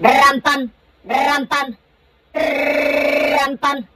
Rampan, rampan, rampan.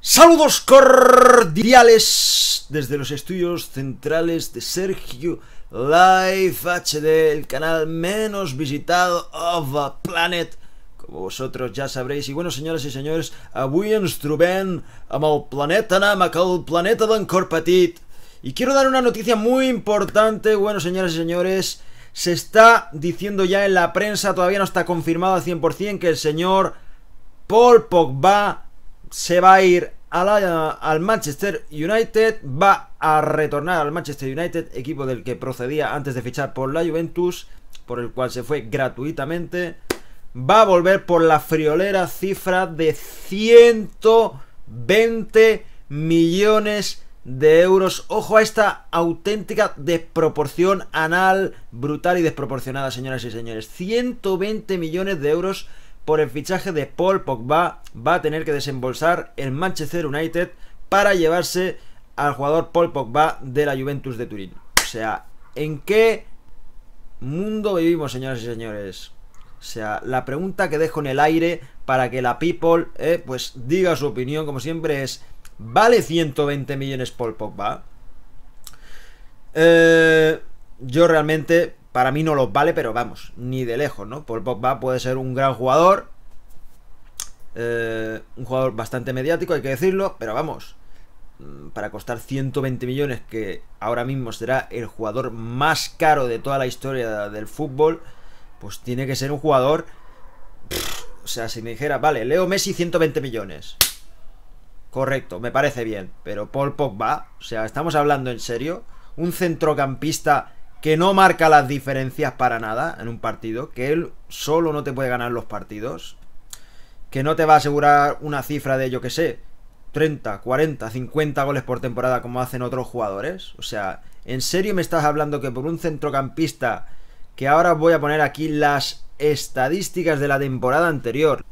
Saludos cordiales desde los estudios centrales de Sergio Live HD, el canal menos visitado of the planet, como vosotros ya sabréis. Y bueno, señoras y señores, a William Struben, a el planeta Namak, el planeta d'en Corpatit. Y quiero dar una noticia muy importante, bueno, señoras y señores, se está diciendo ya en la prensa, todavía no está confirmado al 100%, que el señor Paul Pogba se va a ir al Manchester United, va a retornar al Manchester United, equipo del que procedía antes de fichar por la Juventus, por el cual se fue gratuitamente. Va a volver por la friolera cifra de 120 millones de euros. Ojo a esta auténtica desproporción anal, brutal y desproporcionada, señoras y señores. 120 millones de euros por el fichaje de Paul Pogba va a tener que desembolsar el Manchester United para llevarse al jugador Paul Pogba de la Juventus de Turín. O sea, ¿en qué mundo vivimos, señores y señores? O sea, la pregunta que dejo en el aire para que la people eh, pues diga su opinión, como siempre, es ¿vale 120 millones Paul Pogba? Eh, yo realmente, para mí no los vale, pero vamos, ni de lejos, ¿no? Paul Pogba puede ser un gran jugador, eh, un jugador bastante mediático, hay que decirlo, pero vamos, Mm, para costar 120 millones, que ahora mismo será el jugador más caro de toda la historia del fútbol, pues tiene que ser un jugador... o sea, si me dijera, vale, Leo Messi 120 millones. Correcto, me parece bien, pero Paul Pogba, o sea, estamos hablando en serio, un centrocampista que no marca las diferencias para nada en un partido, que él solo no te puede ganar los partidos, que no te va a asegurar una cifra de, yo que sé, 30, 40, 50 goles por temporada como hacen otros jugadores. O sea, ¿en serio me estás hablando que por un centrocampista que ahora voy a poner aquí las estadísticas de la temporada anterior?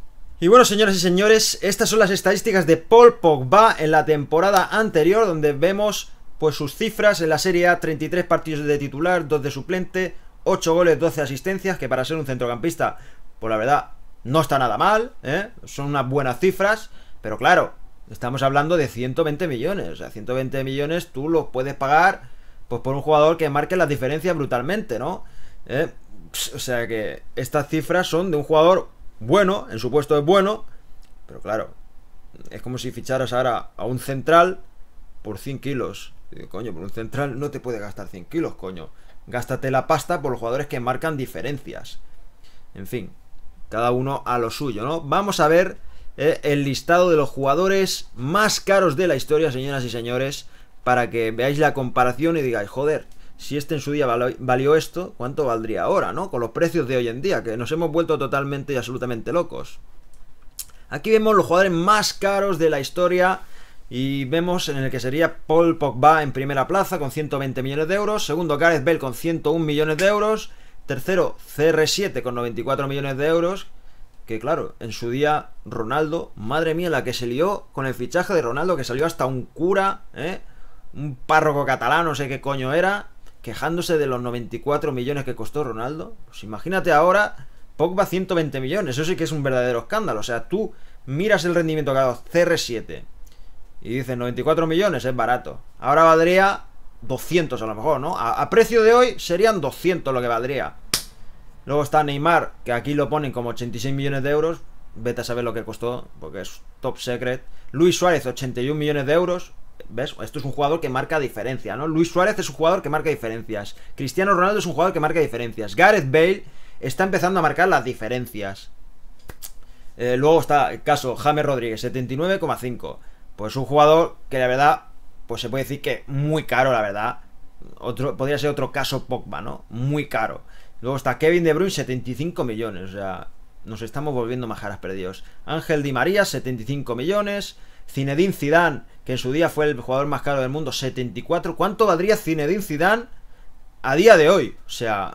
Y bueno, señoras y señores, estas son las estadísticas de Paul Pogba en la temporada anterior, donde vemos pues sus cifras en la Serie A, 33 partidos de titular, 2 de suplente, 8 goles, 12 asistencias, que para ser un centrocampista, por pues, la verdad, no está nada mal, ¿eh? son unas buenas cifras, pero claro, Estamos hablando de 120 millones. O sea, 120 millones tú los puedes pagar pues, por un jugador que marque las diferencias brutalmente, ¿no? ¿Eh? o sea que estas cifras son de un jugador bueno, en su puesto es bueno, pero claro, es como si ficharas ahora a un central por 100 kilos. coño, por un central no te puede gastar 100 kilos, coño. Gástate la pasta por los jugadores que marcan diferencias. En fin, cada uno a lo suyo, ¿no? Vamos a ver eh, el listado de los jugadores más caros de la historia, señoras y señores, para que veáis la comparación y digáis, joder, si este en su día valió esto, ¿cuánto valdría ahora, no? Con los precios de hoy en día, que nos hemos vuelto totalmente y absolutamente locos. Aquí vemos los jugadores más caros de la historia y vemos en el que sería Paul Pogba en primera plaza con 120 millones de euros, segundo Gareth Bell con 101 millones de euros, tercero CR7 con 94 millones de euros, que claro, en su día Ronaldo, madre mía, la que se lió con el fichaje de Ronaldo, que salió hasta un cura, ¿eh? un párroco catalán, no sé qué coño era, quejándose de los 94 millones que costó Ronaldo. Pues imagínate ahora, Pogba 120 millones, eso sí que es un verdadero escándalo. O sea, tú miras el rendimiento que ha dado CR7 y dices 94 millones, es barato. Ahora valdría 200 a lo mejor, ¿no? a precio de hoy serían 200 lo que valdría. Luego está Neymar, que aquí lo ponen como 86 millones de euros. Vete a saber lo que costó, porque es top secret. Luis Suárez, 81 millones de euros. ¿Ves? Esto es un jugador que marca diferencia, ¿no? Luis Suárez es un jugador que marca diferencias. Cristiano Ronaldo es un jugador que marca diferencias. Gareth Bale está empezando a marcar las diferencias. Eh, luego está el caso James Rodríguez, 79,5. Pues un jugador que la verdad, pues se puede decir que muy caro, la verdad. Otro, podría ser otro caso Pogba, ¿no? Muy caro. Luego está Kevin De Bruyne, 75 millones. O sea, nos estamos volviendo majaras perdidos. Ángel Di María, 75 millones. Zinedine Zidane, que en su día fue el jugador más caro del mundo, 74. ¿Cuánto valdría Zinedine Zidane a día de hoy? O sea,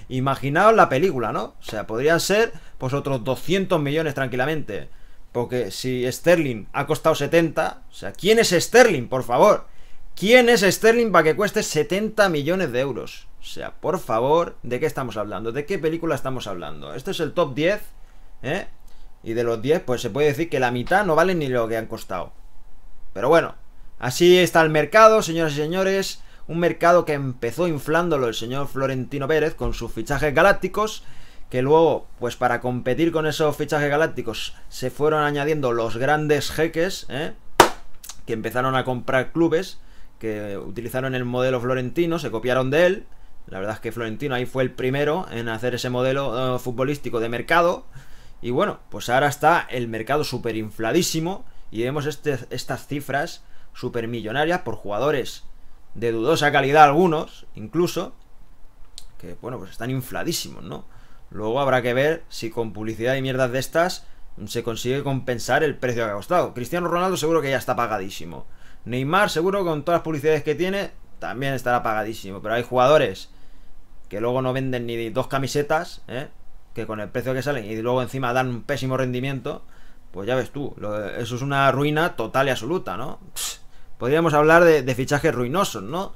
imaginaos la película, ¿no? O sea, podrían ser pues otros 200 millones tranquilamente. Porque si Sterling ha costado 70, o sea, ¿quién es Sterling, por favor? ¿Quién es Sterling para que cueste 70 millones de euros? O sea, por favor, ¿de qué estamos hablando? ¿De qué película estamos hablando? Este es el top 10, ¿eh? Y de los 10, pues se puede decir que la mitad no vale ni lo que han costado. Pero bueno, así está el mercado, señoras y señores. Un mercado que empezó inflándolo el señor Florentino Pérez con sus fichajes galácticos, que luego, pues para competir con esos fichajes galácticos, se fueron añadiendo los grandes jeques, ¿eh? que empezaron a comprar clubes, que utilizaron el modelo florentino, se copiaron de él, la verdad es que Florentino ahí fue el primero en hacer ese modelo eh, futbolístico de mercado. Y bueno, pues ahora está el mercado súper infladísimo y vemos este, estas cifras supermillonarias por jugadores de dudosa calidad algunos, incluso, que bueno, pues están infladísimos, ¿no? Luego habrá que ver si con publicidad y mierdas de estas se consigue compensar el precio que ha costado. Cristiano Ronaldo seguro que ya está pagadísimo. Neymar seguro con todas las publicidades que tiene también estará pagadísimo. Pero hay jugadores que luego no venden ni dos camisetas, ¿eh? que con el precio que salen y luego encima dan un pésimo rendimiento, pues ya ves tú, eso es una ruina total y absoluta, ¿no? podríamos hablar de, fichajes ruinosos, ¿no?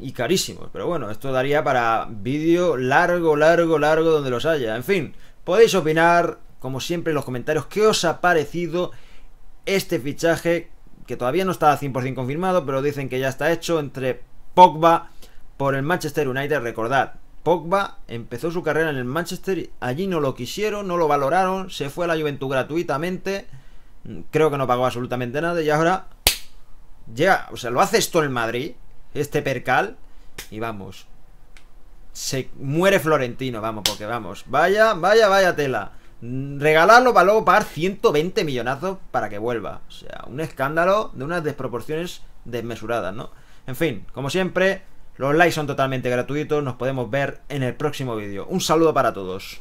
Y carísimos, pero bueno, esto daría para vídeo largo, largo, largo donde los haya. En fin, podéis opinar, como siempre, en los comentarios qué os ha parecido este fichaje, que todavía no está 100% confirmado, pero dicen que ya está hecho entre Pogba por el Manchester United, recordad, Pogba empezó su carrera en el Manchester, allí no lo quisieron, no lo valoraron, se fue a la Juventud gratuitamente, creo que no pagó absolutamente nada y ahora ya, o sea, lo hace esto en Madrid, este percal, y vamos, se muere Florentino, vamos, porque vamos, vaya, vaya, vaya tela. Regalarlo para luego pagar 120 millonazos para que vuelva. O sea, un escándalo de unas desproporciones desmesuradas, ¿no? En fin, como siempre, los likes son totalmente gratuitos, nos podemos ver en el próximo vídeo. Un saludo para todos.